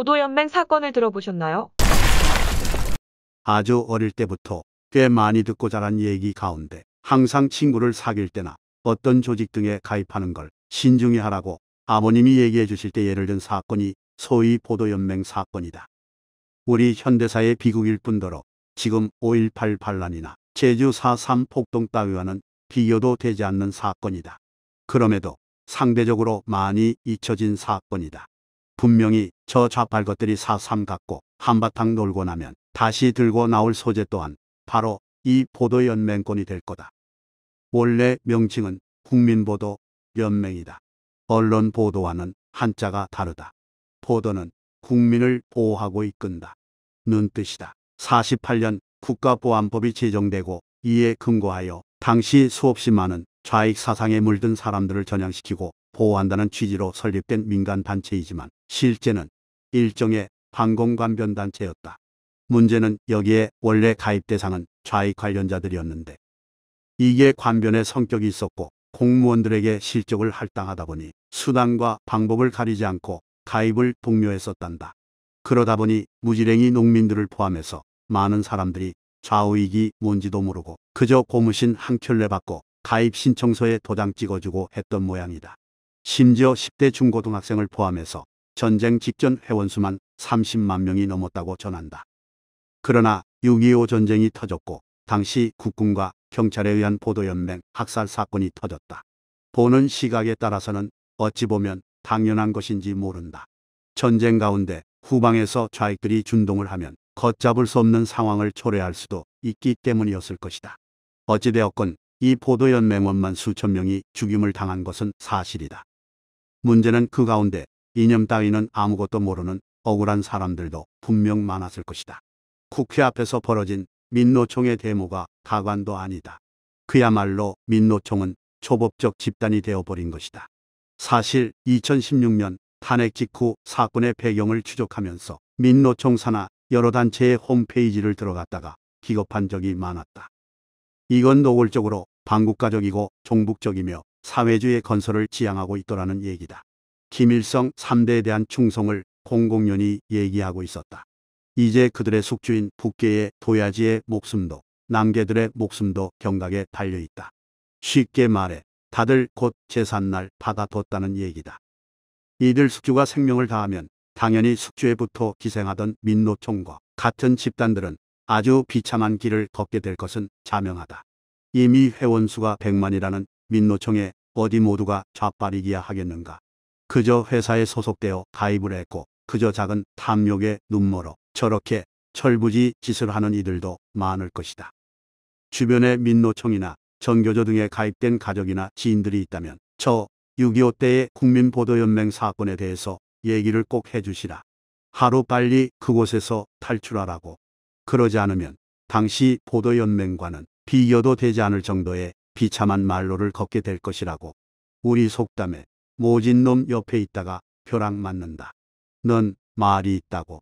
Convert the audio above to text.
보도연맹 사건을 들어보셨나요? 아주 어릴 때부터 꽤 많이 듣고 자란 얘기 가운데 항상 친구를 사귈 때나 어떤 조직 등에 가입하는 걸 신중히 하라고 아버님이 얘기해 주실 때 예를 든 사건이 소위 보도연맹 사건이다. 우리 현대사의 비극일 뿐더러 지금 5.18 반란이나 제주 4.3 폭동 따위와는 비교도 되지 않는 사건이다. 그럼에도 상대적으로 많이 잊혀진 사건이다. 분명히 저 좌팔것들이 사삼 같고 한바탕 놀고 나면 다시 들고 나올 소재 또한 바로 이 보도연맹권이 될 거다. 원래 명칭은 국민보도연맹이다. 언론 보도와는 한자가 다르다. 보도는 국민을 보호하고 이끈다. 눈뜻이다. 48년 국가보안법이 제정되고 이에 근거하여 당시 수없이 많은 좌익 사상에 물든 사람들을 전향시키고 보호한다는 취지로 설립된 민간 단체이지만 실제는 일종의 방공관변 단체였다. 문제는 여기에 원래 가입 대상은 좌익 관련자들이었는데 이게 관변의 성격이 있었고 공무원들에게 실적을 할당하다 보니 수단과 방법을 가리지 않고 가입을 독려했었단다. 그러다 보니 무지랭이 농민들을 포함해서 많은 사람들이 좌우익이 뭔지도 모르고 그저 고무신 한 켤레 받고 가입 신청서에 도장 찍어주고 했던 모양이다. 심지어 10대 중고등학생을 포함해서 전쟁 직전 회원수만 30만 명이 넘었다고 전한다. 그러나 6.25 전쟁이 터졌고 당시 국군과 경찰에 의한 보도연맹 학살 사건이 터졌다. 보는 시각에 따라서는 어찌 보면 당연한 것인지 모른다. 전쟁 가운데 후방에서 좌익들이 준동을 하면 걷잡을 수 없는 상황을 초래할 수도 있기 때문이었을 것이다. 어찌되었건 이보도연맹원만 수천 명이 죽임을 당한 것은 사실이다. 문제는 그 가운데 이념 따위는 아무것도 모르는 억울한 사람들도 분명 많았을 것이다. 국회 앞에서 벌어진 민노총의 데모가 가관도 아니다. 그야말로 민노총은 초법적 집단이 되어버린 것이다. 사실 2016년 탄핵 직후 사건의 배경을 추적하면서 민노총 산하 여러 단체의 홈페이지를 들어갔다가 기겁한 적이 많았다. 이건 노골적으로 반국가적이고 종북적이며 사회주의 건설을 지향하고 있더라는 얘기다. 김일성 3대에 대한 충성을 공공연히 얘기하고 있었다. 이제 그들의 숙주인 북계의 도야지의 목숨도 남계들의 목숨도 경각에 달려있다. 쉽게 말해 다들 곧 재산날 받아뒀다는 얘기다. 이들 숙주가 생명을 다하면 당연히 숙주에부터 기생하던 민노총과 같은 집단들은 아주 비참한 길을 걷게 될 것은 자명하다. 이미 회원수가 100만이라는 민노총에 어디 모두가 좌빨이기야 하겠는가. 그저 회사에 소속되어 가입을 했고 그저 작은 탐욕의 눈머로 저렇게 철부지 짓을 하는 이들도 많을 것이다. 주변에 민노총이나 전교조 등에 가입된 가족이나 지인들이 있다면 저 6.25 때의 국민보도연맹 사건에 대해서 얘기를 꼭 해주시라. 하루 빨리 그곳에서 탈출하라고. 그러지 않으면 당시 보도연맹과는 비교도 되지 않을 정도의 비참한 말로를 걷게 될 것이라고. 우리 속담에 모진 놈 옆에 있다가 벼락 맞는다. 넌 말이 있다고.